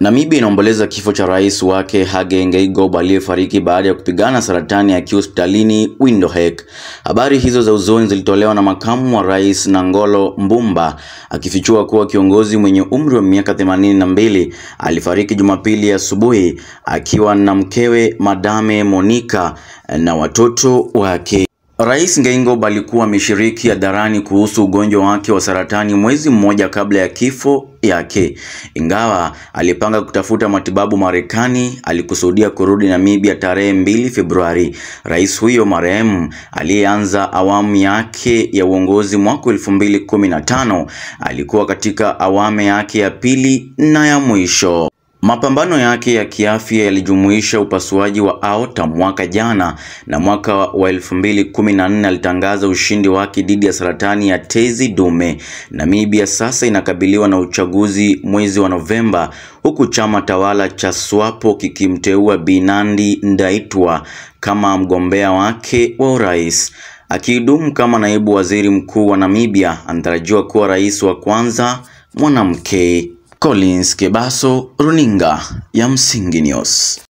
Namibia inaomboleza kifo cha rais wake Hage Geingob aliyefariki baada ya kupigana saratani akiwa hospitalini Windhoek. Habari hizo za huzuni zilitolewa na makamu wa rais Nangolo Mbumba akifichua kuwa kiongozi mwenye umri wa miaka 82 alifariki Jumapili asubuhi akiwa na mkewe Madame Monica na watoto wake. Rais Ngengo alikuwa ameshiriki hadharani kuhusu ugonjwa wake wa saratani mwezi mmoja kabla ya kifo yake. Ingawa alipanga kutafuta matibabu Marekani, alikusudia kurudi Namibia tarehe mbili Februari. Rais huyo marehemu aliyeanza awamu yake ya uongozi mwaka elfu alikuwa katika awamu yake ya pili na ya mwisho. Mapambano yake ya kiafya yalijumuisha upasuaji wa aorta mwaka jana na mwaka wa 2014 alitangaza ushindi wake dhidi ya saratani ya tezi dume. Namibia sasa inakabiliwa na uchaguzi mwezi wa Novemba huku chama tawala cha SWAPO kikimteua Binandi Ndaitwa kama mgombea wake wa urais. Akihudumu kama naibu waziri mkuu wa Namibia, anatarajiwa kuwa rais wa kwanza mwanamke. Collins Kebaso, Runinga ya Msingi News.